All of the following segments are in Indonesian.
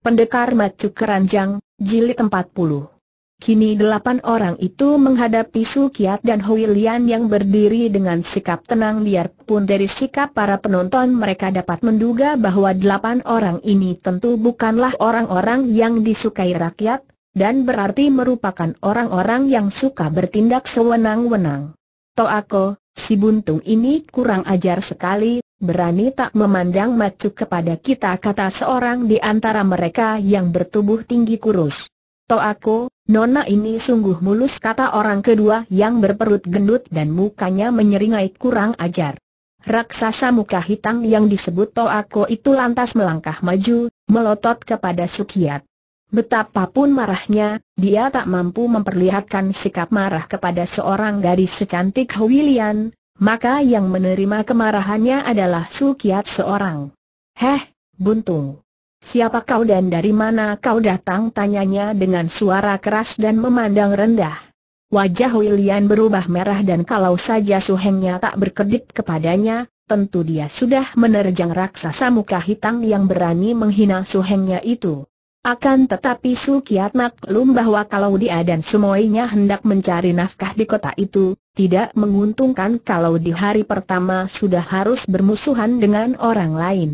Pendekar Macu Keranjang, Jilid 40 Kini delapan orang itu menghadapi Su Kiat dan Hui Lian yang berdiri dengan sikap tenang biarpun dari sikap para penonton mereka dapat menduga bahwa delapan orang ini tentu bukanlah orang-orang yang disukai rakyat, dan berarti merupakan orang-orang yang suka bertindak sewenang-wenang. Toako, si buntung ini kurang ajar sekali, berani tak memandang macu kepada kita kata seorang di antara mereka yang bertubuh tinggi kurus. Toako, nona ini sungguh mulus kata orang kedua yang berperut gendut dan mukanya menyeringai kurang ajar. Raksasa muka hitam yang disebut Toako itu lantas melangkah maju, melotot kepada Sukiat. Betapapun marahnya, dia tak mampu memperlihatkan sikap marah kepada seorang gadis secantik Huilian, maka yang menerima kemarahannya adalah Sukiat seorang. Heh, buntung. Siapa kau dan dari mana kau datang? Tanyanya dengan suara keras dan memandang rendah. Wajah William berubah merah dan kalau saja suhengnya tak berkedip kepadanya, tentu dia sudah menerjang raksasa muka hitam yang berani menghina suhengnya itu. Akan tetapi Sukiat maklum bahwa kalau dia dan semuanya hendak mencari nafkah di kota itu, tidak menguntungkan kalau di hari pertama sudah harus bermusuhan dengan orang lain.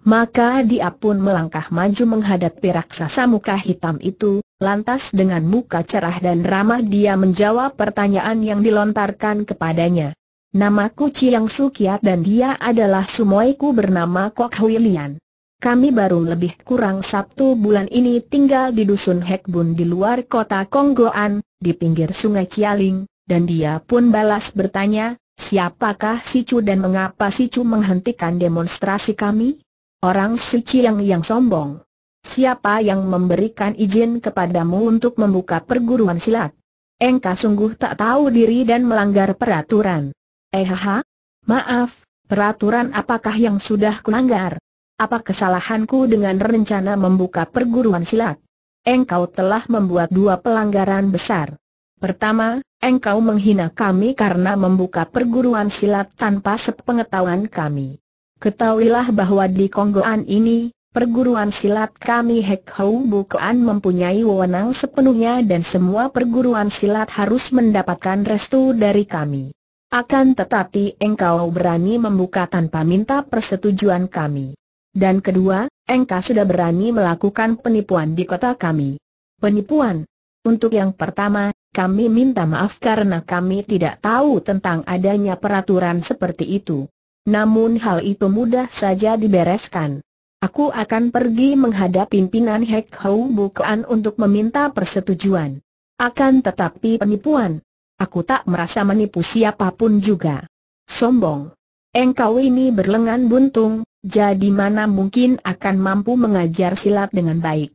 Maka dia pun melangkah maju menghadapi raksasa muka hitam itu, lantas dengan muka cerah dan ramah dia menjawab pertanyaan yang dilontarkan kepadanya. Namaku Chiang Sukiat dan dia adalah sumoiku bernama Kok Lian kami baru lebih kurang satu bulan ini tinggal di dusun Hekbun di luar kota Konggoan, di pinggir sungai Cialing, dan dia pun balas bertanya, siapakah si dan mengapa si menghentikan demonstrasi kami? Orang suci yang yang sombong. Siapa yang memberikan izin kepadamu untuk membuka perguruan silat? Engkau sungguh tak tahu diri dan melanggar peraturan. Eh ha, maaf, peraturan apakah yang sudah kulanggar? Apa kesalahanku dengan rencana membuka perguruan silat? Engkau telah membuat dua pelanggaran besar. Pertama, engkau menghina kami karena membuka perguruan silat tanpa sepengetahuan kami. Ketahuilah bahwa di Konggoan ini, perguruan silat kami Hek Hou Bukoan mempunyai wewenang sepenuhnya dan semua perguruan silat harus mendapatkan restu dari kami. Akan tetapi engkau berani membuka tanpa minta persetujuan kami. Dan kedua, engkau sudah berani melakukan penipuan di kota kami. Penipuan? Untuk yang pertama, kami minta maaf karena kami tidak tahu tentang adanya peraturan seperti itu. Namun hal itu mudah saja dibereskan. Aku akan pergi menghadap pimpinan Hek Hou Bukan untuk meminta persetujuan. Akan tetapi penipuan. Aku tak merasa menipu siapapun juga. Sombong. Engkau ini berlengan buntung, jadi mana mungkin akan mampu mengajar silat dengan baik.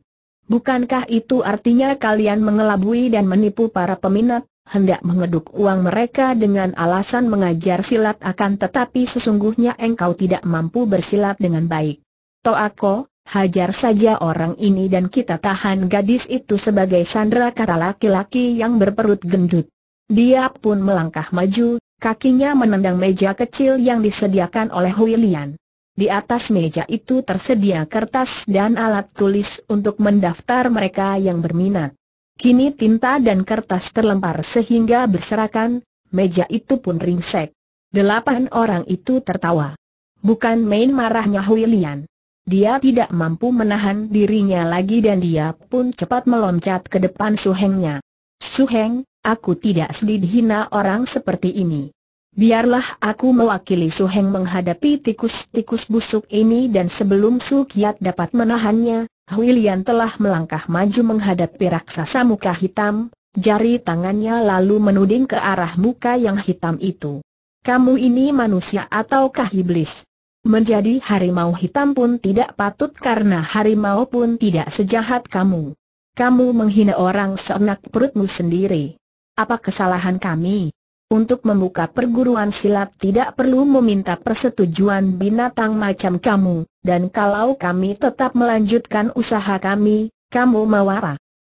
Bukankah itu artinya kalian mengelabui dan menipu para peminat, hendak mengeduk uang mereka dengan alasan mengajar silat akan tetapi sesungguhnya engkau tidak mampu bersilat dengan baik. Toako, hajar saja orang ini dan kita tahan gadis itu sebagai sandera kata laki-laki yang berperut gendut. Dia pun melangkah maju, kakinya menendang meja kecil yang disediakan oleh Huilian. Di atas meja itu tersedia kertas dan alat tulis untuk mendaftar mereka yang berminat. Kini tinta dan kertas terlempar sehingga berserakan, meja itu pun ringsek. Delapan orang itu tertawa. Bukan main marahnya Huilian. Dia tidak mampu menahan dirinya lagi dan dia pun cepat meloncat ke depan suhengnya. Suheng, aku tidak sedih hina orang seperti ini. Biarlah aku mewakili Su Heng menghadapi tikus-tikus busuk ini dan sebelum Su Kiat dapat menahannya, Huilian telah melangkah maju menghadapi raksasa muka hitam, jari tangannya lalu menuding ke arah muka yang hitam itu. Kamu ini manusia ataukah iblis? Menjadi harimau hitam pun tidak patut karena harimau pun tidak sejahat kamu. Kamu menghina orang seenak perutmu sendiri. Apa kesalahan kami? Untuk membuka perguruan silat tidak perlu meminta persetujuan binatang macam kamu, dan kalau kami tetap melanjutkan usaha kami, kamu mau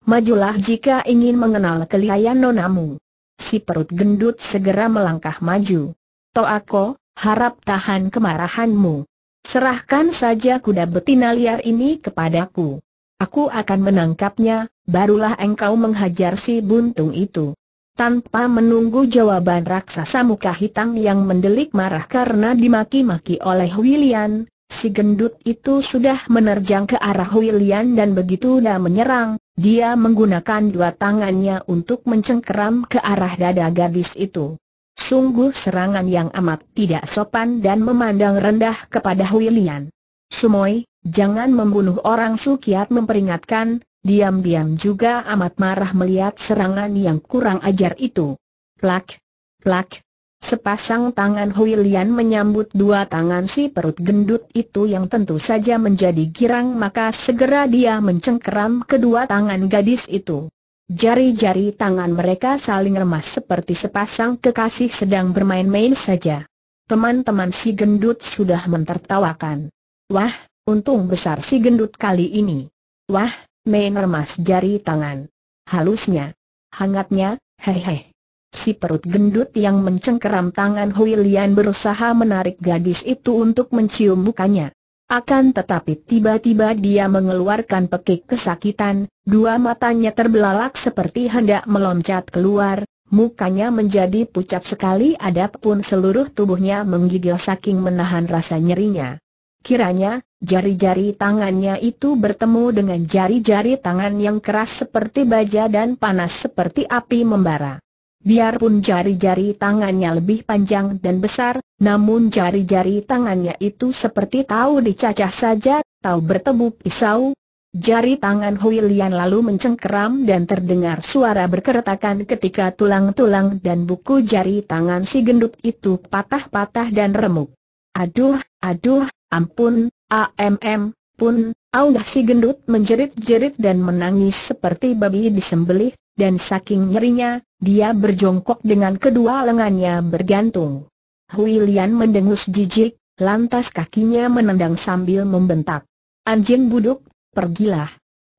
Majulah jika ingin mengenal kelihayan nonamu. Si perut gendut segera melangkah maju. Toako, harap tahan kemarahanmu. Serahkan saja kuda betina liar ini kepadaku. Aku akan menangkapnya, barulah engkau menghajar si buntung itu. Tanpa menunggu jawaban raksasa muka hitam yang mendelik marah karena dimaki-maki oleh William, si gendut itu sudah menerjang ke arah William dan begitu dia menyerang, dia menggunakan dua tangannya untuk mencengkeram ke arah dada gadis itu. Sungguh serangan yang amat tidak sopan dan memandang rendah kepada William. Sumoy, jangan membunuh orang Sukiat memperingatkan, diam-diam juga amat marah melihat serangan yang kurang ajar itu. Plak, plak, sepasang tangan Huilian menyambut dua tangan si perut gendut itu yang tentu saja menjadi girang maka segera dia mencengkeram kedua tangan gadis itu. Jari-jari tangan mereka saling remas seperti sepasang kekasih sedang bermain-main saja. Teman-teman si gendut sudah mentertawakan. Wah, untung besar si gendut kali ini. Wah, mengemas jari tangan. Halusnya, hangatnya, hehe. Si perut gendut yang mencengkeram tangan Hui berusaha menarik gadis itu untuk mencium mukanya. Akan tetapi tiba-tiba dia mengeluarkan pekik kesakitan, dua matanya terbelalak seperti hendak meloncat keluar, mukanya menjadi pucat sekali adapun seluruh tubuhnya menggigil saking menahan rasa nyerinya. Kiranya, jari-jari tangannya itu bertemu dengan jari-jari tangan yang keras seperti baja dan panas seperti api membara. Biarpun jari-jari tangannya lebih panjang dan besar, namun jari-jari tangannya itu seperti tahu dicacah saja, tahu bertemu pisau. Jari tangan Hui lalu mencengkeram dan terdengar suara berkeretakan ketika tulang-tulang dan buku jari tangan si gendut itu patah-patah dan remuk. Aduh, aduh, Ampun, AMM, pun, aunah si gendut menjerit-jerit dan menangis seperti babi disembelih, dan saking nyerinya, dia berjongkok dengan kedua lengannya bergantung. Huilian mendengus jijik, lantas kakinya menendang sambil membentak. Anjing buduk, pergilah.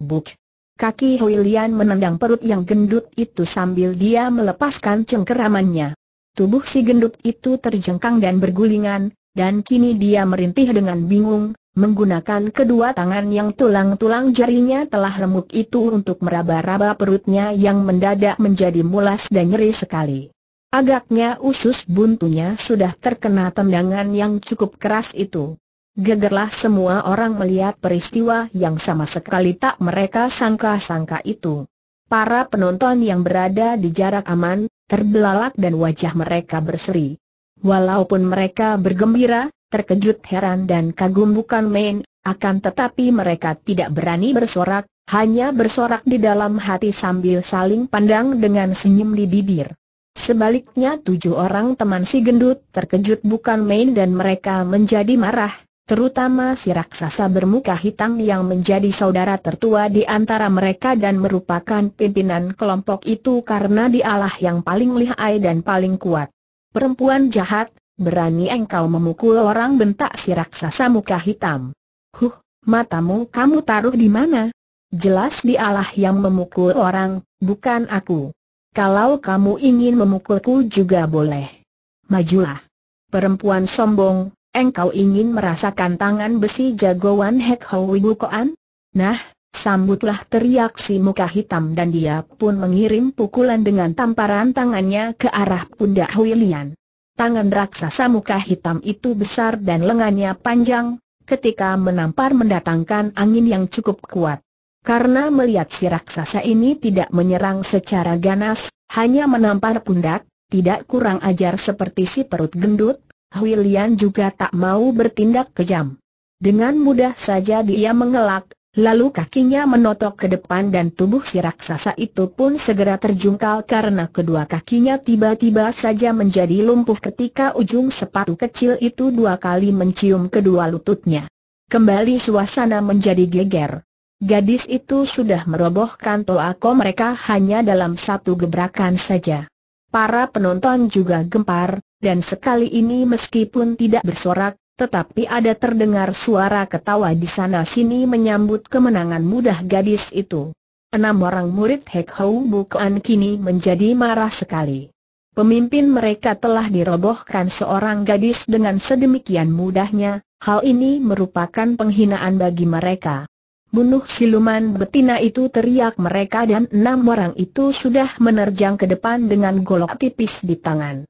Buk. Kaki Huilian menendang perut yang gendut itu sambil dia melepaskan cengkeramannya. Tubuh si gendut itu terjengkang dan bergulingan, dan kini dia merintih dengan bingung, menggunakan kedua tangan yang tulang-tulang jarinya telah remuk itu untuk meraba-raba perutnya yang mendadak menjadi mulas dan nyeri sekali. Agaknya usus buntunya sudah terkena tendangan yang cukup keras itu. Gegerlah semua orang melihat peristiwa yang sama sekali tak mereka sangka-sangka itu. Para penonton yang berada di jarak aman, terbelalak dan wajah mereka berseri. Walaupun mereka bergembira, terkejut heran dan kagum bukan main, akan tetapi mereka tidak berani bersorak, hanya bersorak di dalam hati sambil saling pandang dengan senyum di bibir. Sebaliknya tujuh orang teman si gendut terkejut bukan main dan mereka menjadi marah, terutama si raksasa bermuka hitam yang menjadi saudara tertua di antara mereka dan merupakan pimpinan kelompok itu karena dialah yang paling lihai dan paling kuat. Perempuan jahat, berani engkau memukul orang bentak si raksasa muka hitam. Huh, matamu kamu taruh di mana? Jelas dialah yang memukul orang, bukan aku. Kalau kamu ingin memukulku juga boleh. Majulah. Perempuan sombong, engkau ingin merasakan tangan besi jagoan Hek Wibu Koan? Nah, Sambutlah teriak si muka hitam dan dia pun mengirim pukulan dengan tamparan tangannya ke arah pundak Hui Tangan raksasa muka hitam itu besar dan lengannya panjang, ketika menampar mendatangkan angin yang cukup kuat. Karena melihat si raksasa ini tidak menyerang secara ganas, hanya menampar pundak, tidak kurang ajar seperti si perut gendut, Hui juga tak mau bertindak kejam. Dengan mudah saja dia mengelak, Lalu kakinya menotok ke depan dan tubuh si raksasa itu pun segera terjungkal karena kedua kakinya tiba-tiba saja menjadi lumpuh ketika ujung sepatu kecil itu dua kali mencium kedua lututnya. Kembali suasana menjadi geger. Gadis itu sudah merobohkan toako mereka hanya dalam satu gebrakan saja. Para penonton juga gempar, dan sekali ini meskipun tidak bersorak, tetapi ada terdengar suara ketawa di sana-sini menyambut kemenangan mudah gadis itu. Enam orang murid Hek Hou kini menjadi marah sekali. Pemimpin mereka telah dirobohkan seorang gadis dengan sedemikian mudahnya, hal ini merupakan penghinaan bagi mereka. Bunuh siluman betina itu teriak mereka dan enam orang itu sudah menerjang ke depan dengan golok tipis di tangan.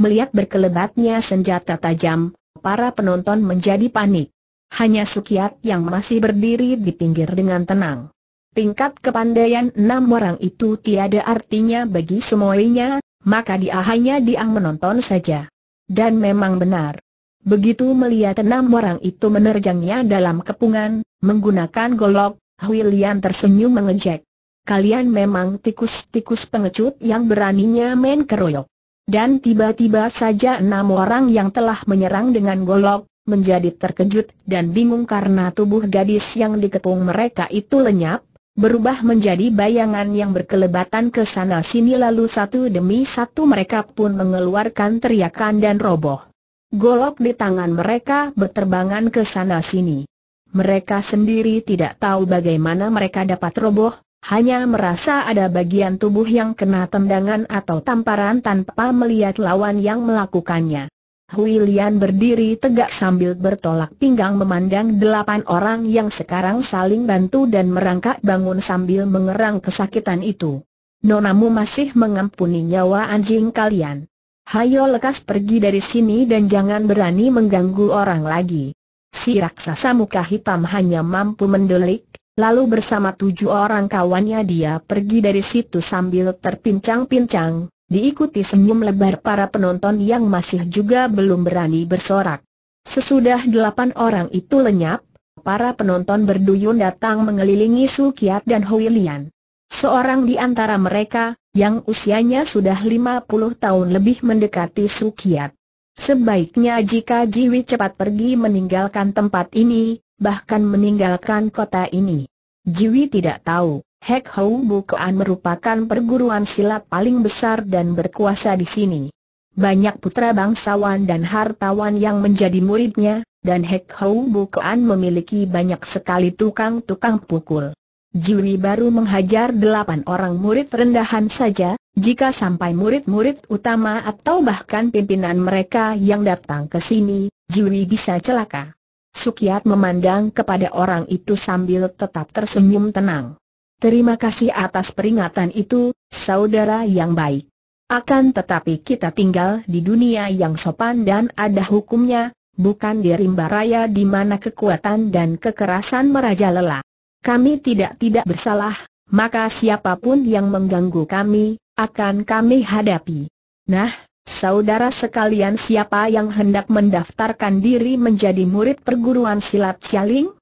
Melihat berkelebatnya senjata tajam, para penonton menjadi panik. Hanya Sukiat yang masih berdiri di pinggir dengan tenang. Tingkat kepandaian enam orang itu tiada artinya bagi semuanya, maka dia hanya diang menonton saja. Dan memang benar. Begitu melihat enam orang itu menerjangnya dalam kepungan, menggunakan golok, William tersenyum mengejek. Kalian memang tikus-tikus pengecut yang beraninya main keroyok dan tiba-tiba saja enam orang yang telah menyerang dengan golok, menjadi terkejut dan bingung karena tubuh gadis yang dikepung mereka itu lenyap, berubah menjadi bayangan yang berkelebatan ke sana sini lalu satu demi satu mereka pun mengeluarkan teriakan dan roboh. Golok di tangan mereka berterbangan ke sana sini. Mereka sendiri tidak tahu bagaimana mereka dapat roboh, hanya merasa ada bagian tubuh yang kena tendangan atau tamparan tanpa melihat lawan yang melakukannya. Hui Lian berdiri tegak sambil bertolak pinggang memandang delapan orang yang sekarang saling bantu dan merangkak bangun sambil mengerang kesakitan itu. Nonamu masih mengampuni nyawa anjing kalian. Hayo lekas pergi dari sini dan jangan berani mengganggu orang lagi. Si raksasa muka hitam hanya mampu mendelik, Lalu bersama tujuh orang kawannya dia pergi dari situ sambil terpincang-pincang, diikuti senyum lebar para penonton yang masih juga belum berani bersorak. Sesudah delapan orang itu lenyap, para penonton berduyun datang mengelilingi Su Kiat dan Hui Lian. Seorang di antara mereka, yang usianya sudah lima puluh tahun lebih mendekati Su Kiat. Sebaiknya jika Jiwi cepat pergi meninggalkan tempat ini, bahkan meninggalkan kota ini. Jiwi tidak tahu, Hek Hou Bukaan merupakan perguruan silat paling besar dan berkuasa di sini. Banyak putra bangsawan dan hartawan yang menjadi muridnya, dan Hek Hou Bukaan memiliki banyak sekali tukang-tukang pukul. Jiwi baru menghajar delapan orang murid rendahan saja, jika sampai murid-murid utama atau bahkan pimpinan mereka yang datang ke sini, Jiwi bisa celaka. Sukiat memandang kepada orang itu sambil tetap tersenyum tenang. Terima kasih atas peringatan itu, saudara yang baik. Akan tetapi kita tinggal di dunia yang sopan dan ada hukumnya, bukan di rimba raya di mana kekuatan dan kekerasan merajalela. Kami tidak-tidak bersalah, maka siapapun yang mengganggu kami, akan kami hadapi. Nah, Saudara sekalian siapa yang hendak mendaftarkan diri menjadi murid perguruan silat Cialing?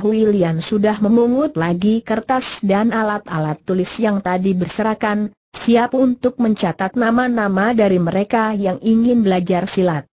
William sudah memungut lagi kertas dan alat-alat tulis yang tadi berserakan, siap untuk mencatat nama-nama dari mereka yang ingin belajar silat.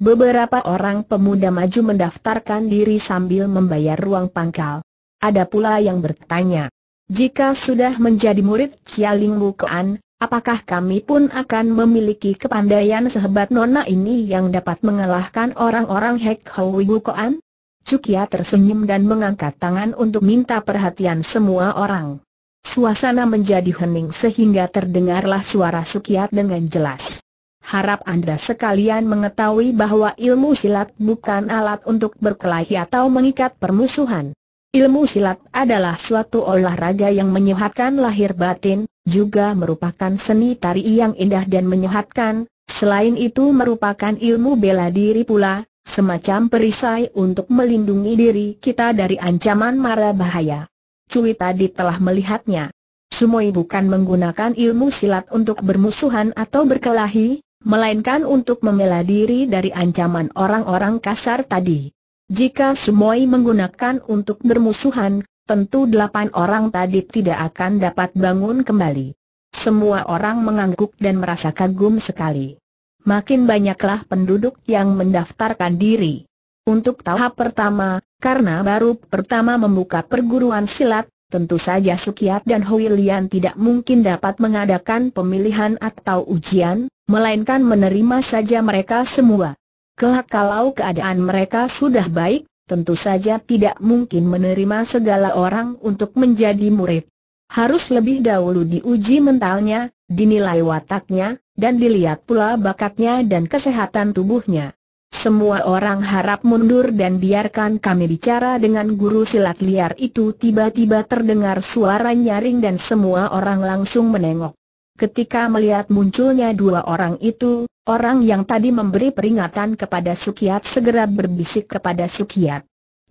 Beberapa orang pemuda maju mendaftarkan diri sambil membayar ruang pangkal. Ada pula yang bertanya, jika sudah menjadi murid Cialing Bukaan, Apakah kami pun akan memiliki kepandaian sehebat Nona ini yang dapat mengalahkan orang-orang Hek Hoi Bukoan? Cukia tersenyum dan mengangkat tangan untuk minta perhatian semua orang. Suasana menjadi hening sehingga terdengarlah suara Sukiat dengan jelas. Harap Anda sekalian mengetahui bahwa ilmu silat bukan alat untuk berkelahi atau mengikat permusuhan. Ilmu silat adalah suatu olahraga yang menyehatkan lahir batin, juga merupakan seni tari yang indah dan menyehatkan, selain itu merupakan ilmu bela diri pula, semacam perisai untuk melindungi diri kita dari ancaman mara bahaya. Cui tadi telah melihatnya. Sumoi bukan menggunakan ilmu silat untuk bermusuhan atau berkelahi, melainkan untuk membela diri dari ancaman orang-orang kasar tadi. Jika Sumoi menggunakan untuk bermusuhan, tentu delapan orang tadi tidak akan dapat bangun kembali. Semua orang mengangguk dan merasa kagum sekali. Makin banyaklah penduduk yang mendaftarkan diri. Untuk tahap pertama, karena baru pertama membuka perguruan silat, tentu saja Sukiat dan Hui tidak mungkin dapat mengadakan pemilihan atau ujian, melainkan menerima saja mereka semua. Kelak kalau keadaan mereka sudah baik, tentu saja tidak mungkin menerima segala orang untuk menjadi murid. Harus lebih dahulu diuji mentalnya, dinilai wataknya, dan dilihat pula bakatnya dan kesehatan tubuhnya. Semua orang harap mundur dan biarkan kami bicara dengan guru silat liar itu tiba-tiba terdengar suara nyaring dan semua orang langsung menengok ketika melihat munculnya dua orang itu, orang yang tadi memberi peringatan kepada Sukiat segera berbisik kepada Sukiat.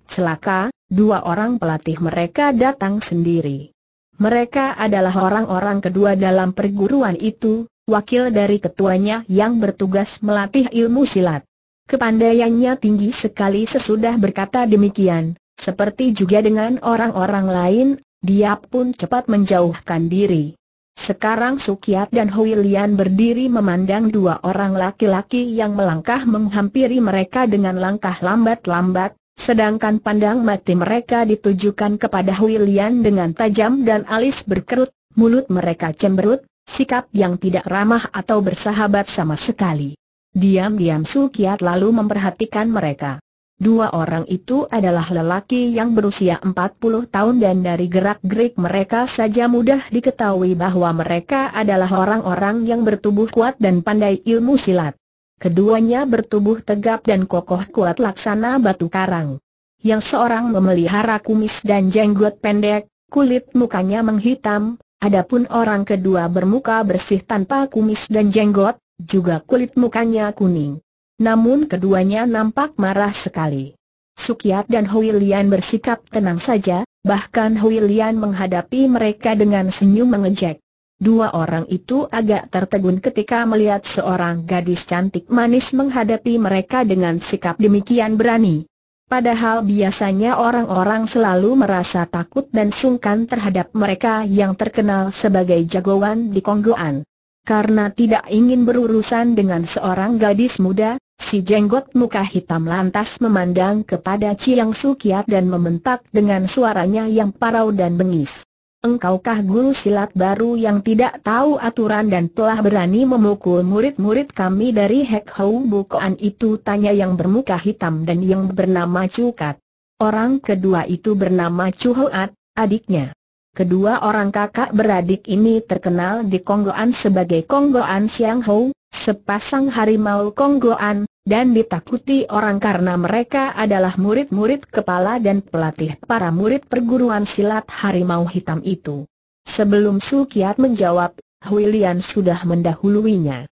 Celaka, dua orang pelatih mereka datang sendiri. Mereka adalah orang-orang kedua dalam perguruan itu, wakil dari ketuanya yang bertugas melatih ilmu silat. Kepandaiannya tinggi sekali sesudah berkata demikian, seperti juga dengan orang-orang lain, dia pun cepat menjauhkan diri. Sekarang Sukiat dan Hui berdiri memandang dua orang laki-laki yang melangkah menghampiri mereka dengan langkah lambat-lambat, sedangkan pandang mati mereka ditujukan kepada Hui dengan tajam dan alis berkerut, mulut mereka cemberut, sikap yang tidak ramah atau bersahabat sama sekali. Diam-diam Sukiat lalu memperhatikan mereka. Dua orang itu adalah lelaki yang berusia 40 tahun dan dari gerak-gerik mereka saja mudah diketahui bahwa mereka adalah orang-orang yang bertubuh kuat dan pandai ilmu silat. Keduanya bertubuh tegap dan kokoh kuat laksana batu karang. Yang seorang memelihara kumis dan jenggot pendek, kulit mukanya menghitam, adapun orang kedua bermuka bersih tanpa kumis dan jenggot, juga kulit mukanya kuning. Namun keduanya nampak marah sekali. Sukiat dan Huilian bersikap tenang saja, bahkan Huilian menghadapi mereka dengan senyum mengejek. Dua orang itu agak tertegun ketika melihat seorang gadis cantik manis menghadapi mereka dengan sikap demikian berani. Padahal biasanya orang-orang selalu merasa takut dan sungkan terhadap mereka yang terkenal sebagai jagoan di Konggoan. Karena tidak ingin berurusan dengan seorang gadis muda, Si jenggot muka hitam lantas memandang kepada Chiang Sukiat dan mementak dengan suaranya yang parau dan bengis. Engkaukah guru silat baru yang tidak tahu aturan dan telah berani memukul murid-murid kami dari Hek Hou Bukoan itu? Tanya yang bermuka hitam dan yang bernama Cukat. Orang kedua itu bernama Chu Hoat, adiknya. Kedua orang kakak beradik ini terkenal di Konggoan sebagai Konggoan Xiang Hou, sepasang harimau Konggoan, dan ditakuti orang karena mereka adalah murid-murid kepala dan pelatih para murid perguruan silat harimau hitam itu. Sebelum Su Kiat menjawab, Huilian sudah mendahuluinya.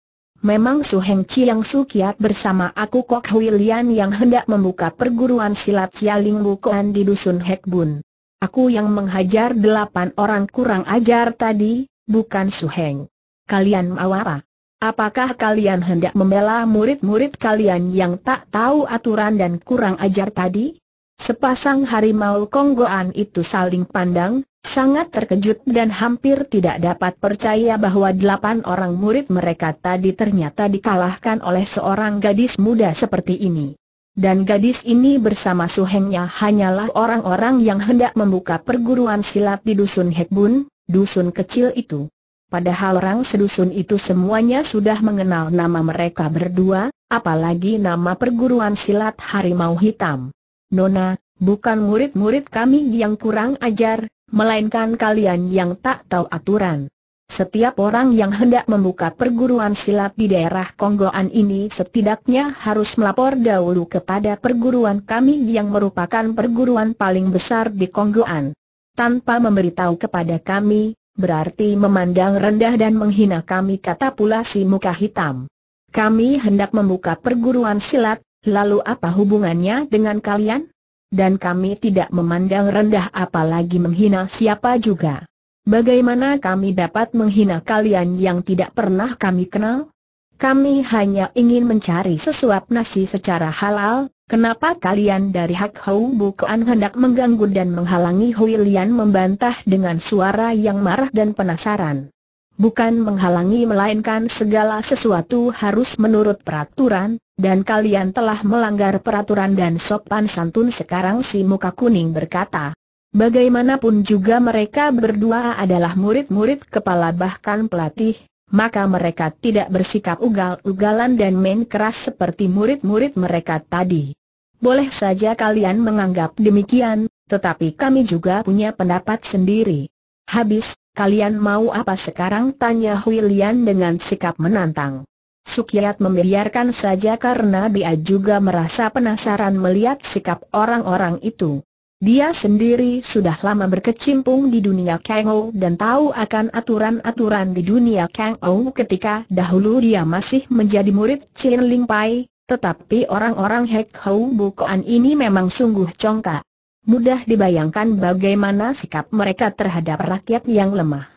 Memang Su Heng Chi yang Su Kiat bersama aku Kok Huilian yang hendak membuka perguruan silat Yaling Bukoan di Dusun Hek Bun. Aku yang menghajar delapan orang kurang ajar tadi, bukan Su Heng. Kalian mau apa? Apakah kalian hendak membela murid-murid kalian yang tak tahu aturan dan kurang ajar tadi? Sepasang harimau Konggoan itu saling pandang, sangat terkejut dan hampir tidak dapat percaya bahwa delapan orang murid mereka tadi ternyata dikalahkan oleh seorang gadis muda seperti ini. Dan gadis ini bersama suhengnya hanyalah orang-orang yang hendak membuka perguruan silat di dusun Hekbun, dusun kecil itu. Padahal orang sedusun itu semuanya sudah mengenal nama mereka berdua, apalagi nama perguruan silat harimau hitam. Nona, bukan murid-murid kami yang kurang ajar, melainkan kalian yang tak tahu aturan. Setiap orang yang hendak membuka perguruan silat di daerah Konggoan ini setidaknya harus melapor dahulu kepada perguruan kami yang merupakan perguruan paling besar di Konggoan. Tanpa memberitahu kepada kami, berarti memandang rendah dan menghina kami kata pula si muka hitam. Kami hendak membuka perguruan silat, lalu apa hubungannya dengan kalian? Dan kami tidak memandang rendah apalagi menghina siapa juga. Bagaimana kami dapat menghina kalian yang tidak pernah kami kenal? Kami hanya ingin mencari sesuap nasi secara halal, Kenapa kalian dari Hak Hou Bukuan hendak mengganggu dan menghalangi Hui Lian membantah dengan suara yang marah dan penasaran? Bukan menghalangi melainkan segala sesuatu harus menurut peraturan, dan kalian telah melanggar peraturan dan sopan santun sekarang si muka kuning berkata. Bagaimanapun juga mereka berdua adalah murid-murid kepala bahkan pelatih, maka mereka tidak bersikap ugal-ugalan dan main keras seperti murid-murid mereka tadi boleh saja kalian menganggap demikian, tetapi kami juga punya pendapat sendiri. Habis, kalian mau apa sekarang? Tanya Huilian dengan sikap menantang. Sukiat membiarkan saja karena dia juga merasa penasaran melihat sikap orang-orang itu. Dia sendiri sudah lama berkecimpung di dunia Kangou dan tahu akan aturan-aturan di dunia Kangou ketika dahulu dia masih menjadi murid Chin Ling Pai, tetapi orang-orang Hek Hou Bukoan ini memang sungguh congkak. Mudah dibayangkan bagaimana sikap mereka terhadap rakyat yang lemah.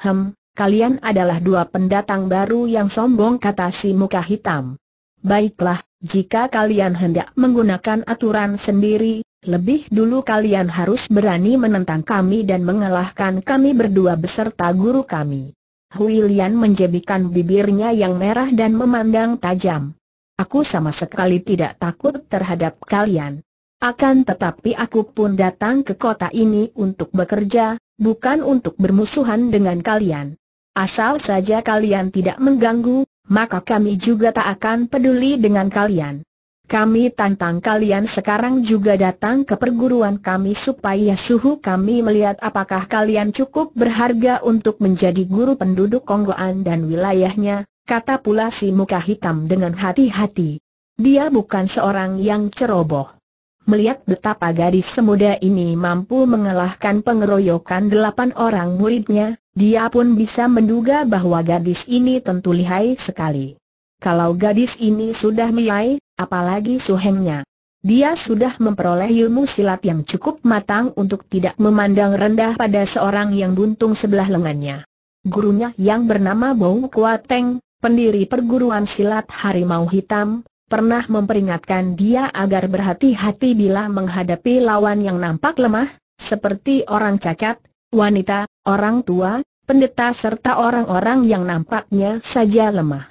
Hem, kalian adalah dua pendatang baru yang sombong kata si muka hitam. Baiklah, jika kalian hendak menggunakan aturan sendiri, lebih dulu kalian harus berani menentang kami dan mengalahkan kami berdua beserta guru kami. Hui Lian menjebikan bibirnya yang merah dan memandang tajam. Aku sama sekali tidak takut terhadap kalian. Akan tetapi aku pun datang ke kota ini untuk bekerja, bukan untuk bermusuhan dengan kalian. Asal saja kalian tidak mengganggu, maka kami juga tak akan peduli dengan kalian. Kami tantang kalian sekarang juga datang ke perguruan kami supaya suhu kami melihat apakah kalian cukup berharga untuk menjadi guru penduduk Konggoan dan wilayahnya, kata pula si muka hitam dengan hati-hati. Dia bukan seorang yang ceroboh. Melihat betapa gadis semuda ini mampu mengalahkan pengeroyokan delapan orang muridnya, dia pun bisa menduga bahwa gadis ini tentu lihai sekali. Kalau gadis ini sudah lihai, apalagi suhengnya. Dia sudah memperoleh ilmu silat yang cukup matang untuk tidak memandang rendah pada seorang yang buntung sebelah lengannya. Gurunya yang bernama Bong Kuateng, pendiri perguruan silat Harimau Hitam, pernah memperingatkan dia agar berhati-hati bila menghadapi lawan yang nampak lemah, seperti orang cacat, wanita, orang tua, pendeta serta orang-orang yang nampaknya saja lemah.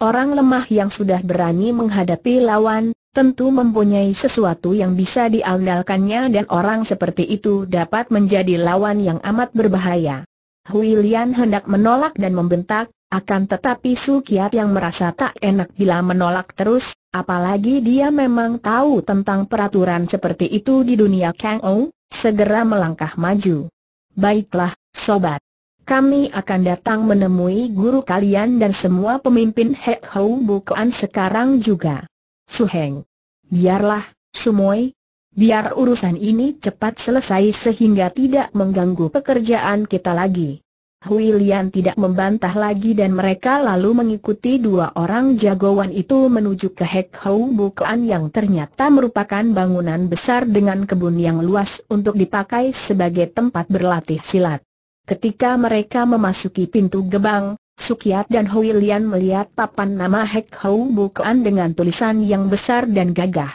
Orang lemah yang sudah berani menghadapi lawan, tentu mempunyai sesuatu yang bisa diandalkannya dan orang seperti itu dapat menjadi lawan yang amat berbahaya. William hendak menolak dan membentak, akan tetapi Su Sukiat yang merasa tak enak bila menolak terus, apalagi dia memang tahu tentang peraturan seperti itu di dunia Kang Ou, segera melangkah maju. Baiklah, sobat. Kami akan datang menemui guru kalian dan semua pemimpin Hek Hou bukan sekarang juga. Su Heng. Biarlah, Sumoy. Biar urusan ini cepat selesai sehingga tidak mengganggu pekerjaan kita lagi. Hui Lian tidak membantah lagi dan mereka lalu mengikuti dua orang jagoan itu menuju ke Hek Hou yang ternyata merupakan bangunan besar dengan kebun yang luas untuk dipakai sebagai tempat berlatih silat. Ketika mereka memasuki pintu gebang, Sukiat dan Hui Lian melihat papan nama Hek Hou dengan tulisan yang besar dan gagah.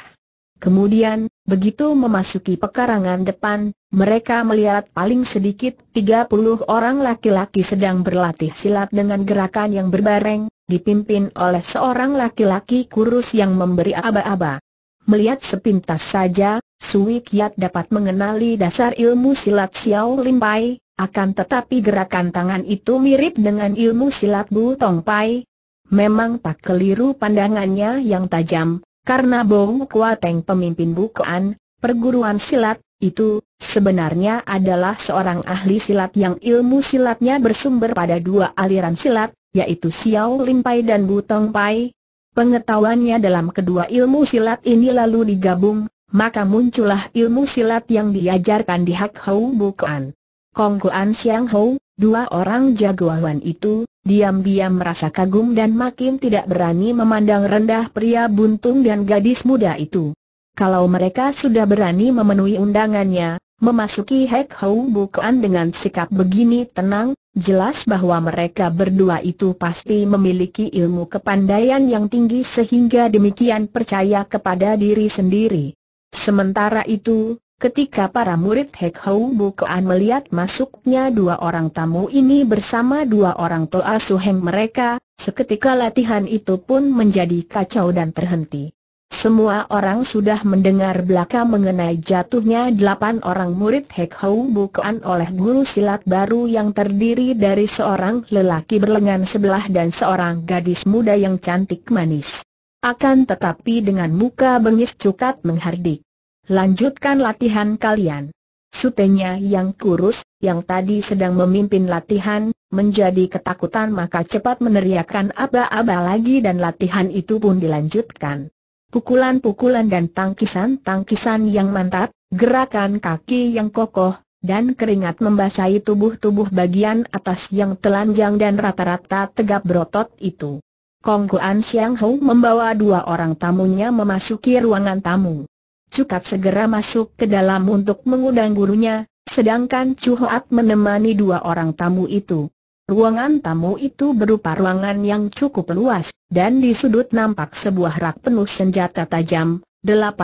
Kemudian, begitu memasuki pekarangan depan, mereka melihat paling sedikit 30 orang laki-laki sedang berlatih silat dengan gerakan yang berbareng, dipimpin oleh seorang laki-laki kurus yang memberi aba-aba. Melihat sepintas saja, Sui Kiat dapat mengenali dasar ilmu silat Xiao Lim Pai, akan tetapi gerakan tangan itu mirip dengan ilmu silat Bu Tong Pai. Memang tak keliru pandangannya yang tajam, karena Bong Kuateng pemimpin bukuan, perguruan silat, itu, sebenarnya adalah seorang ahli silat yang ilmu silatnya bersumber pada dua aliran silat, yaitu Xiao Lim Pai dan Butong Pai. Pengetahuannya dalam kedua ilmu silat ini lalu digabung, maka muncullah ilmu silat yang diajarkan di Hak Hou Bukuan. Kong Kuan Xiang Hou, dua orang jagoan itu, diam-diam merasa kagum dan makin tidak berani memandang rendah pria buntung dan gadis muda itu. Kalau mereka sudah berani memenuhi undangannya, memasuki Hek Hou Bukan dengan sikap begini tenang, jelas bahwa mereka berdua itu pasti memiliki ilmu kepandaian yang tinggi sehingga demikian percaya kepada diri sendiri. Sementara itu, ketika para murid Hek Hou Bukan melihat masuknya dua orang tamu ini bersama dua orang Toa Suheng mereka, seketika latihan itu pun menjadi kacau dan terhenti. Semua orang sudah mendengar belaka mengenai jatuhnya delapan orang murid Hek Hou bukan oleh guru silat baru yang terdiri dari seorang lelaki berlengan sebelah dan seorang gadis muda yang cantik manis. Akan tetapi dengan muka bengis cukat menghardik. Lanjutkan latihan kalian. Sutenya yang kurus, yang tadi sedang memimpin latihan, menjadi ketakutan maka cepat meneriakkan aba-aba lagi dan latihan itu pun dilanjutkan pukulan-pukulan dan tangkisan-tangkisan yang mantap, gerakan kaki yang kokoh, dan keringat membasahi tubuh-tubuh bagian atas yang telanjang dan rata-rata tegap berotot itu. Kongkuan Xiang Hou membawa dua orang tamunya memasuki ruangan tamu. Cukat segera masuk ke dalam untuk mengundang gurunya, sedangkan Chu Hoat menemani dua orang tamu itu. Ruangan tamu itu berupa ruangan yang cukup luas, dan di sudut nampak sebuah rak penuh senjata tajam, 18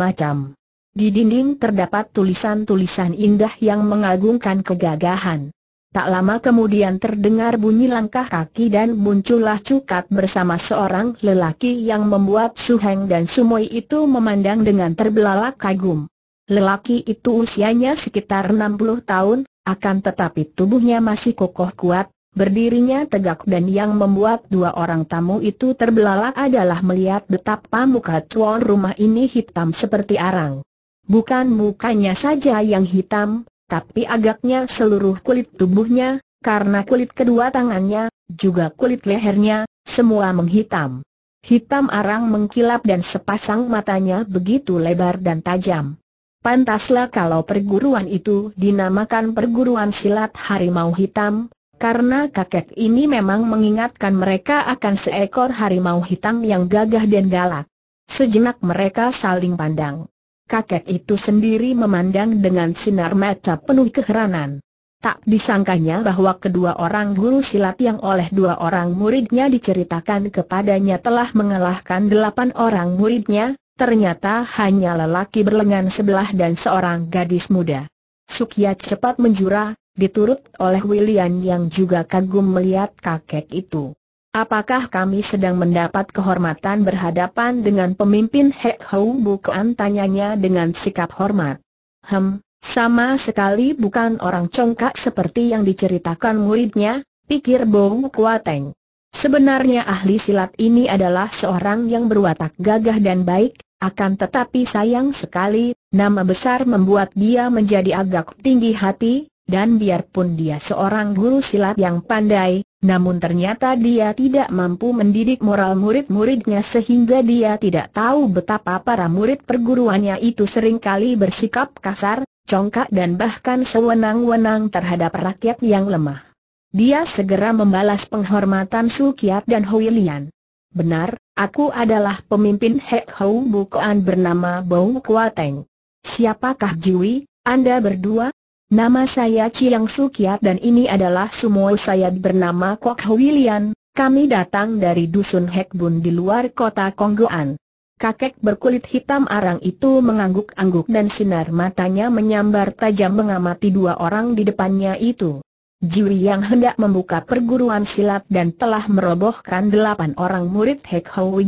macam. Di dinding terdapat tulisan-tulisan indah yang mengagungkan kegagahan. Tak lama kemudian terdengar bunyi langkah kaki dan muncullah Cukat bersama seorang lelaki yang membuat Suheng dan Sumoi itu memandang dengan terbelalak kagum. Lelaki itu usianya sekitar 60 tahun, akan tetapi tubuhnya masih kokoh kuat, berdirinya tegak dan yang membuat dua orang tamu itu terbelalak adalah melihat betapa muka tuan rumah ini hitam seperti arang. Bukan mukanya saja yang hitam, tapi agaknya seluruh kulit tubuhnya, karena kulit kedua tangannya, juga kulit lehernya, semua menghitam. Hitam arang mengkilap dan sepasang matanya begitu lebar dan tajam. Pantaslah kalau perguruan itu dinamakan perguruan silat harimau hitam, karena kakek ini memang mengingatkan mereka akan seekor harimau hitam yang gagah dan galak. Sejenak mereka saling pandang. Kakek itu sendiri memandang dengan sinar mata penuh keheranan. Tak disangkanya bahwa kedua orang guru silat yang oleh dua orang muridnya diceritakan kepadanya telah mengalahkan delapan orang muridnya, Ternyata hanya lelaki berlengan sebelah dan seorang gadis muda. Sukia cepat menjura, diturut oleh William yang juga kagum melihat kakek itu. Apakah kami sedang mendapat kehormatan berhadapan dengan pemimpin Hek Hou Bukan tanyanya dengan sikap hormat. Hem, sama sekali bukan orang congkak seperti yang diceritakan muridnya, pikir Bong Kuateng. Sebenarnya ahli silat ini adalah seorang yang berwatak gagah dan baik, akan tetapi sayang sekali, nama besar membuat dia menjadi agak tinggi hati, dan biarpun dia seorang guru silat yang pandai, namun ternyata dia tidak mampu mendidik moral murid-muridnya sehingga dia tidak tahu betapa para murid perguruannya itu seringkali bersikap kasar, congkak dan bahkan sewenang-wenang terhadap rakyat yang lemah. Dia segera membalas penghormatan Su Kiat dan Hui Lian. Benar, aku adalah pemimpin Hek Hou Bukoan bernama Bau Kuateng. Siapakah Jiwi, Anda berdua? Nama saya Chiang Sukiat dan ini adalah semua saya bernama Kok Huilian, kami datang dari dusun Bun di luar kota Kongguan. Kakek berkulit hitam arang itu mengangguk-angguk dan sinar matanya menyambar tajam mengamati dua orang di depannya itu. Juri yang hendak membuka perguruan silat dan telah merobohkan delapan orang murid Hek Hoi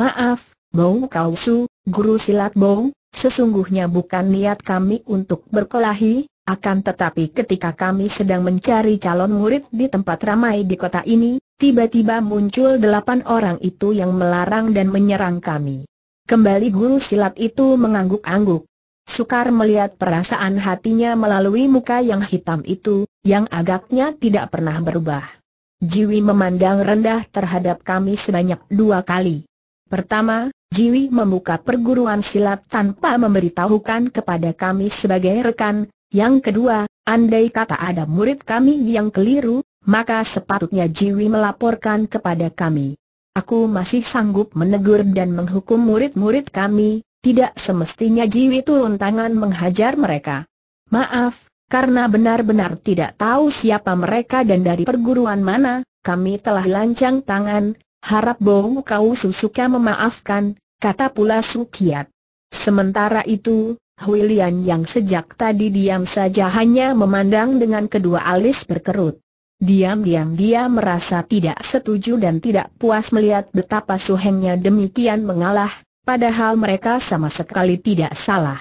Maaf, Bou Kau Su, guru silat Bou, sesungguhnya bukan niat kami untuk berkelahi, akan tetapi ketika kami sedang mencari calon murid di tempat ramai di kota ini, tiba-tiba muncul delapan orang itu yang melarang dan menyerang kami. Kembali guru silat itu mengangguk-angguk. Sukar melihat perasaan hatinya melalui muka yang hitam itu, yang agaknya tidak pernah berubah. Jiwi memandang rendah terhadap kami sebanyak dua kali. Pertama, Jiwi membuka perguruan silat tanpa memberitahukan kepada kami sebagai rekan. Yang kedua, andai kata ada murid kami yang keliru, maka sepatutnya Jiwi melaporkan kepada kami. Aku masih sanggup menegur dan menghukum murid-murid kami, tidak semestinya Jiwi turun tangan menghajar mereka. Maaf, karena benar-benar tidak tahu siapa mereka dan dari perguruan mana, kami telah lancang tangan, harap bau Kau Susuka memaafkan, kata pula Sukiat. Sementara itu, Huilian yang sejak tadi diam saja hanya memandang dengan kedua alis berkerut. Diam-diam dia merasa tidak setuju dan tidak puas melihat betapa suhengnya demikian mengalah, Padahal mereka sama sekali tidak salah.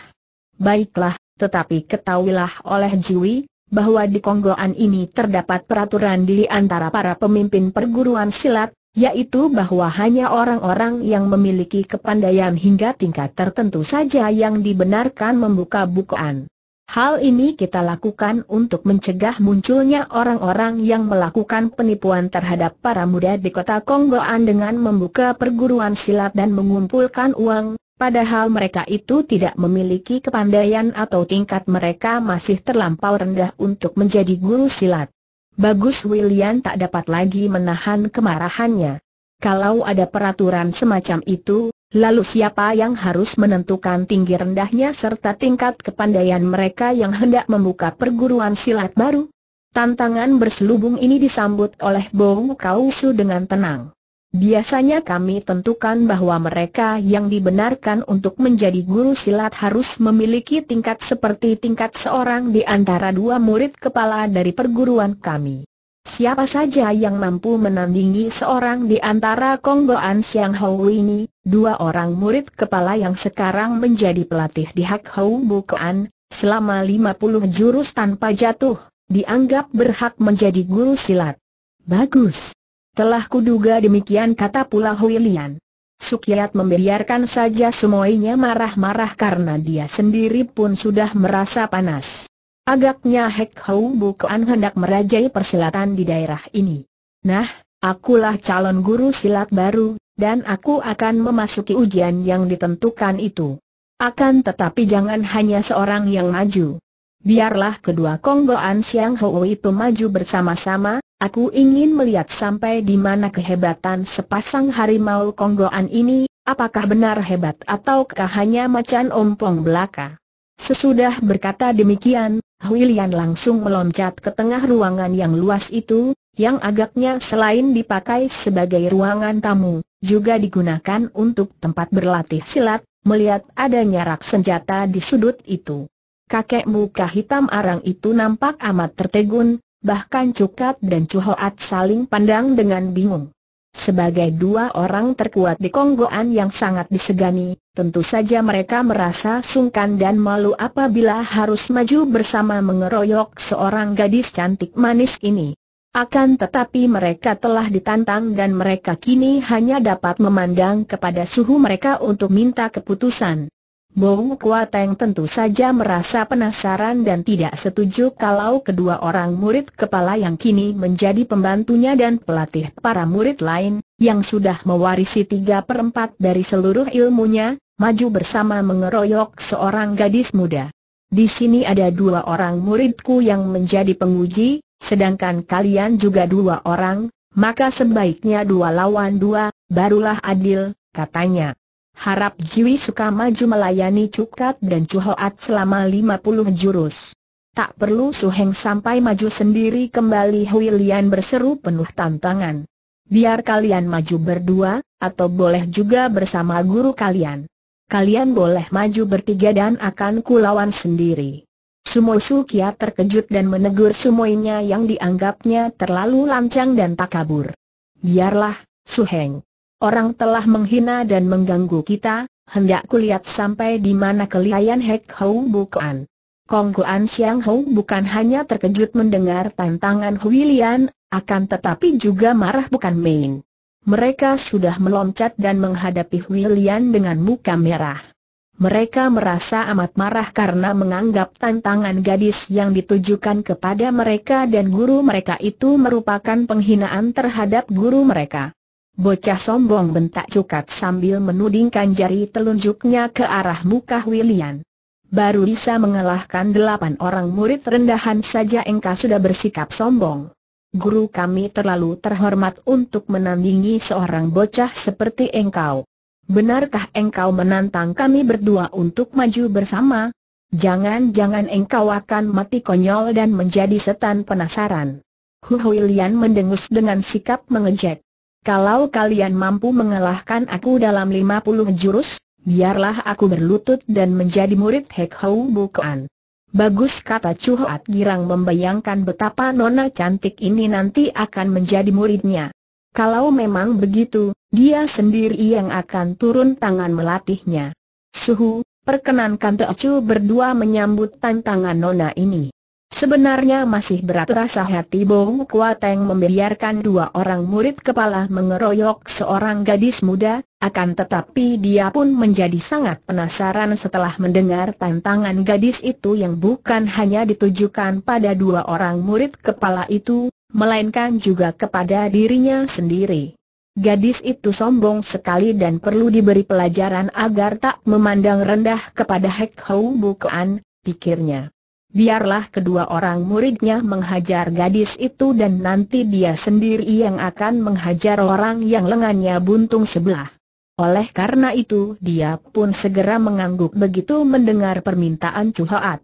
Baiklah, tetapi ketahuilah oleh Jui, bahwa di Konggoan ini terdapat peraturan di antara para pemimpin perguruan silat, yaitu bahwa hanya orang-orang yang memiliki kepandaian hingga tingkat tertentu saja yang dibenarkan membuka bukaan. Hal ini kita lakukan untuk mencegah munculnya orang-orang yang melakukan penipuan terhadap para muda di kota Konggoan dengan membuka perguruan silat dan mengumpulkan uang, padahal mereka itu tidak memiliki kepandaian atau tingkat mereka masih terlampau rendah untuk menjadi guru silat. Bagus William tak dapat lagi menahan kemarahannya. Kalau ada peraturan semacam itu, Lalu siapa yang harus menentukan tinggi rendahnya serta tingkat kepandaian mereka yang hendak membuka perguruan silat baru? Tantangan berselubung ini disambut oleh Bong Kausu dengan tenang. Biasanya kami tentukan bahwa mereka yang dibenarkan untuk menjadi guru silat harus memiliki tingkat seperti tingkat seorang di antara dua murid kepala dari perguruan kami. Siapa saja yang mampu menandingi seorang di antara Kongboan Siang Hou ini, dua orang murid kepala yang sekarang menjadi pelatih di Hak Hou Bukoan, selama 50 jurus tanpa jatuh, dianggap berhak menjadi guru silat. Bagus. Telah kuduga demikian kata pula Hui Lian. Sukyat membiarkan saja semuanya marah-marah karena dia sendiri pun sudah merasa panas. Agaknya Hek Hou bukan hendak merajai persilatan di daerah ini. Nah, akulah calon guru silat baru, dan aku akan memasuki ujian yang ditentukan itu. Akan tetapi jangan hanya seorang yang maju. Biarlah kedua Konggoan Siang Hou itu maju bersama-sama, aku ingin melihat sampai di mana kehebatan sepasang harimau Konggoan ini, apakah benar hebat ataukah hanya macan ompong belaka. Sesudah berkata demikian, Huilian langsung meloncat ke tengah ruangan yang luas itu, yang agaknya selain dipakai sebagai ruangan tamu, juga digunakan untuk tempat berlatih silat, melihat adanya rak senjata di sudut itu. Kakek muka hitam arang itu nampak amat tertegun, bahkan Cukat dan Cuhoat saling pandang dengan bingung. Sebagai dua orang terkuat di Konggoan yang sangat disegani, tentu saja mereka merasa sungkan dan malu apabila harus maju bersama mengeroyok seorang gadis cantik manis ini. Akan tetapi mereka telah ditantang dan mereka kini hanya dapat memandang kepada suhu mereka untuk minta keputusan. Bong Kuateng tentu saja merasa penasaran dan tidak setuju kalau kedua orang murid kepala yang kini menjadi pembantunya dan pelatih para murid lain, yang sudah mewarisi tiga perempat dari seluruh ilmunya, maju bersama mengeroyok seorang gadis muda. Di sini ada dua orang muridku yang menjadi penguji, sedangkan kalian juga dua orang, maka sebaiknya dua lawan dua, barulah adil, katanya harap Jiwi suka maju melayani Cukat dan Cuhoat selama 50 jurus. Tak perlu Suheng sampai maju sendiri kembali Hui Lian berseru penuh tantangan. Biar kalian maju berdua, atau boleh juga bersama guru kalian. Kalian boleh maju bertiga dan akan kulawan sendiri. Sumo Sukia terkejut dan menegur sumoinya yang dianggapnya terlalu lancang dan tak kabur. Biarlah, Suheng. Orang telah menghina dan mengganggu kita, hendak kulihat sampai di mana kelihayan Hek Hou Bukan. Kongguan Siang Hou bukan hanya terkejut mendengar tantangan Hui Lian, akan tetapi juga marah bukan main. Mereka sudah meloncat dan menghadapi Hui Lian dengan muka merah. Mereka merasa amat marah karena menganggap tantangan gadis yang ditujukan kepada mereka dan guru mereka itu merupakan penghinaan terhadap guru mereka. Bocah sombong bentak cukat sambil menudingkan jari telunjuknya ke arah muka William. Baru bisa mengalahkan delapan orang murid rendahan saja engkau sudah bersikap sombong. Guru kami terlalu terhormat untuk menandingi seorang bocah seperti engkau. Benarkah engkau menantang kami berdua untuk maju bersama? Jangan-jangan engkau akan mati konyol dan menjadi setan penasaran. Hu Huilian mendengus dengan sikap mengejek. Kalau kalian mampu mengalahkan aku dalam 50 jurus, biarlah aku berlutut dan menjadi murid Hek Hou Bukan. Bagus kata Chu Chuhat Girang membayangkan betapa nona cantik ini nanti akan menjadi muridnya. Kalau memang begitu, dia sendiri yang akan turun tangan melatihnya. Suhu, perkenankan Chu berdua menyambut tantangan nona ini. Sebenarnya masih berat rasa hati Bong Kuateng membiarkan dua orang murid kepala mengeroyok seorang gadis muda, akan tetapi dia pun menjadi sangat penasaran setelah mendengar tantangan gadis itu yang bukan hanya ditujukan pada dua orang murid kepala itu, melainkan juga kepada dirinya sendiri. Gadis itu sombong sekali dan perlu diberi pelajaran agar tak memandang rendah kepada Hek Hou Bukaan, pikirnya biarlah kedua orang muridnya menghajar gadis itu dan nanti dia sendiri yang akan menghajar orang yang lengannya buntung sebelah. Oleh karena itu dia pun segera mengangguk begitu mendengar permintaan Cuhaat.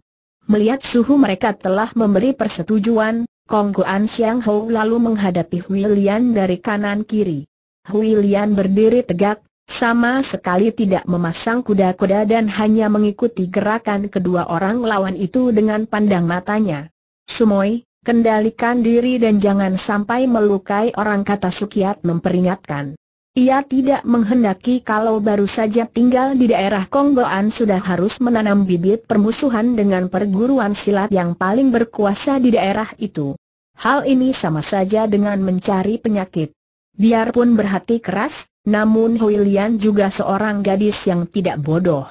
Melihat suhu mereka telah memberi persetujuan, Kongguan Xiang Hou lalu menghadapi Hui Lian dari kanan kiri. Hui Lian berdiri tegak, sama sekali tidak memasang kuda-kuda dan hanya mengikuti gerakan kedua orang lawan itu dengan pandang matanya. Sumoi, kendalikan diri dan jangan sampai melukai orang kata Sukiat memperingatkan. Ia tidak menghendaki kalau baru saja tinggal di daerah Konggoan sudah harus menanam bibit permusuhan dengan perguruan silat yang paling berkuasa di daerah itu. Hal ini sama saja dengan mencari penyakit. Biarpun berhati keras, namun Huilian juga seorang gadis yang tidak bodoh.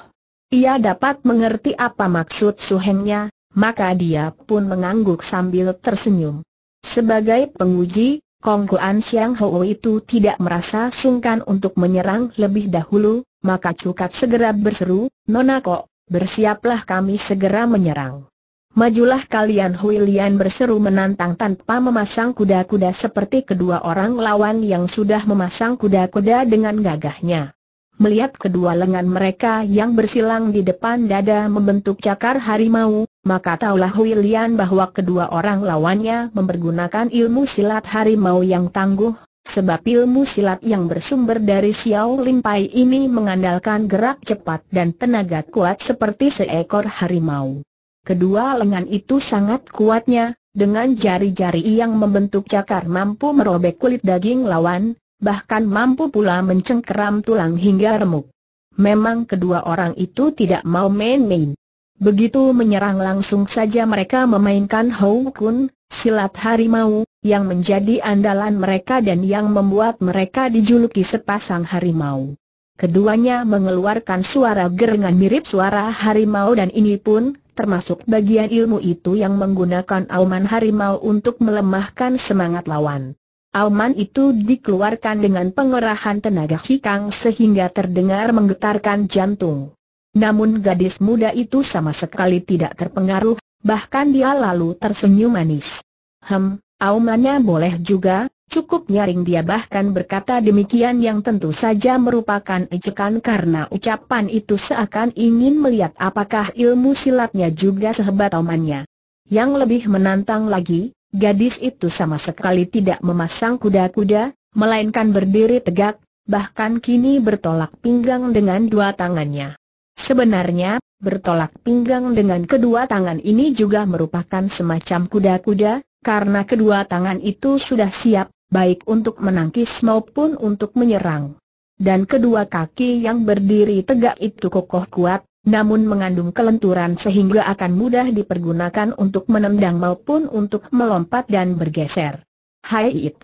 Ia dapat mengerti apa maksud suhengnya, maka dia pun mengangguk sambil tersenyum. Sebagai penguji, Kong Kuan Siang Ho itu tidak merasa sungkan untuk menyerang lebih dahulu, maka Cukat segera berseru, Nona Kok, bersiaplah kami segera menyerang. Majulah kalian Huilian berseru menantang tanpa memasang kuda-kuda seperti kedua orang lawan yang sudah memasang kuda-kuda dengan gagahnya. Melihat kedua lengan mereka yang bersilang di depan dada membentuk cakar harimau, maka taulah Huilian bahwa kedua orang lawannya mempergunakan ilmu silat harimau yang tangguh, sebab ilmu silat yang bersumber dari Xiao Limpai ini mengandalkan gerak cepat dan tenaga kuat seperti seekor harimau. Kedua lengan itu sangat kuatnya, dengan jari-jari yang membentuk cakar mampu merobek kulit daging lawan, bahkan mampu pula mencengkeram tulang hingga remuk. Memang kedua orang itu tidak mau main-main. Begitu menyerang langsung saja mereka memainkan Hou Kun, silat harimau, yang menjadi andalan mereka dan yang membuat mereka dijuluki sepasang harimau. Keduanya mengeluarkan suara gerengan mirip suara harimau dan ini pun, termasuk bagian ilmu itu yang menggunakan auman harimau untuk melemahkan semangat lawan. Auman itu dikeluarkan dengan pengerahan tenaga hikang sehingga terdengar menggetarkan jantung. Namun gadis muda itu sama sekali tidak terpengaruh, bahkan dia lalu tersenyum manis. Hem, aumannya boleh juga, Cukup nyaring dia bahkan berkata demikian yang tentu saja merupakan ejekan karena ucapan itu seakan ingin melihat apakah ilmu silatnya juga sehebat omannya. Yang lebih menantang lagi, gadis itu sama sekali tidak memasang kuda-kuda, melainkan berdiri tegak, bahkan kini bertolak pinggang dengan dua tangannya. Sebenarnya, bertolak pinggang dengan kedua tangan ini juga merupakan semacam kuda-kuda, karena kedua tangan itu sudah siap, baik untuk menangkis maupun untuk menyerang. Dan kedua kaki yang berdiri tegak itu kokoh kuat, namun mengandung kelenturan sehingga akan mudah dipergunakan untuk menendang maupun untuk melompat dan bergeser. Hai it!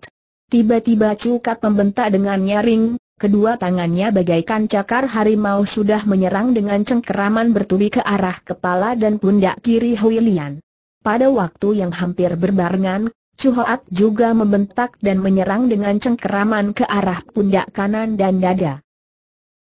Tiba-tiba cukat membentak dengan nyaring, kedua tangannya bagaikan cakar harimau sudah menyerang dengan cengkeraman bertubi ke arah kepala dan pundak kiri Hui pada waktu yang hampir berbarengan, Chuhoat juga membentak dan menyerang dengan cengkeraman ke arah pundak kanan dan dada.